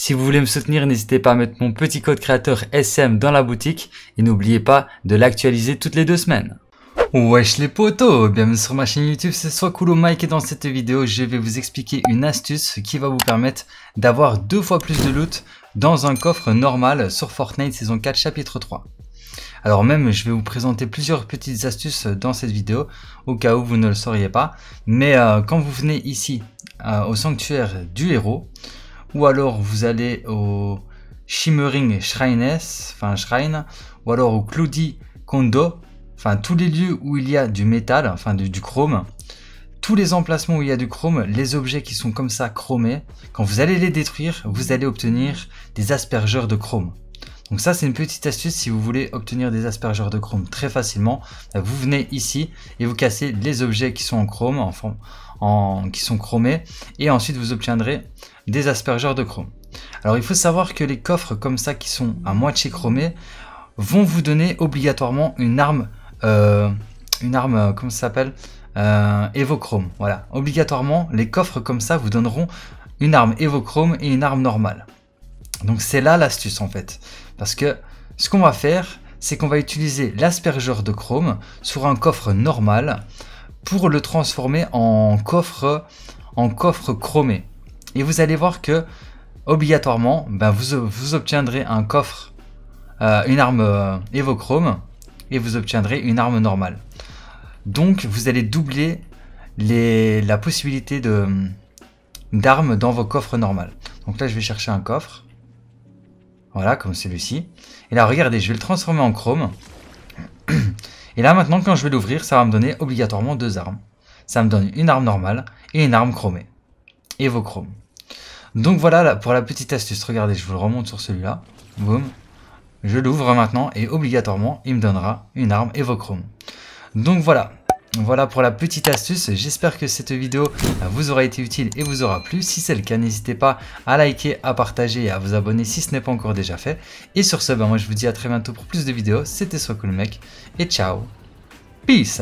Si vous voulez me soutenir, n'hésitez pas à mettre mon petit code créateur SM dans la boutique et n'oubliez pas de l'actualiser toutes les deux semaines. Wesh les potos, bienvenue sur ma chaîne YouTube, c'est soit Mike et dans cette vidéo je vais vous expliquer une astuce qui va vous permettre d'avoir deux fois plus de loot dans un coffre normal sur Fortnite saison 4 chapitre 3. Alors même je vais vous présenter plusieurs petites astuces dans cette vidéo au cas où vous ne le sauriez pas, mais euh, quand vous venez ici euh, au sanctuaire du héros, ou alors vous allez au Shimmering Shrines, enfin Shrine, ou alors au Cloudy Kondo, enfin tous les lieux où il y a du métal, enfin du, chrome, tous les emplacements où il y a du chrome, les objets qui sont comme ça chromés, quand vous allez les détruire, vous allez obtenir des aspergeurs de chrome. Donc ça c'est une petite astuce si vous voulez obtenir des aspergeurs de chrome très facilement. Bah, vous venez ici et vous cassez les objets qui sont en chrome, en, qui sont chromés et ensuite vous obtiendrez des aspergeurs de chrome. Alors il faut savoir que les coffres comme ça qui sont à moitié chromés vont vous donner obligatoirement une arme, euh, une arme, euh, comment ça s'appelle euh, Evochrome, voilà. Obligatoirement, les coffres comme ça vous donneront une arme Evochrome et une arme normale. Donc c'est là l'astuce en fait. Parce que ce qu'on va faire, c'est qu'on va utiliser l'aspergeur de chrome sur un coffre normal pour le transformer en coffre, en coffre chromé. Et vous allez voir que obligatoirement, ben vous, vous, obtiendrez un coffre, euh, une arme euh, vos chrome. et vous obtiendrez une arme normale. Donc vous allez doubler les, la possibilité d'armes dans vos coffres normales. Donc là je vais chercher un coffre. Voilà, comme celui-ci. Et là, regardez, je vais le transformer en chrome. Et là, maintenant, quand je vais l'ouvrir, ça va me donner obligatoirement deux armes. Ça me donne une arme normale et une arme chromée. Et vos Donc voilà pour la petite astuce. Regardez, je vous le remonte sur celui-là. Boum. Je l'ouvre maintenant et obligatoirement, il me donnera une arme Evochrome. Donc voilà, voilà pour la petite astuce, j'espère que cette vidéo vous aura été utile et vous aura plu. Si c'est le cas, n'hésitez pas à liker, à partager et à vous abonner si ce n'est pas encore déjà fait. Et sur ce, ben, moi je vous dis à très bientôt pour plus de vidéos. C'était Soit Cool Mec et ciao. Peace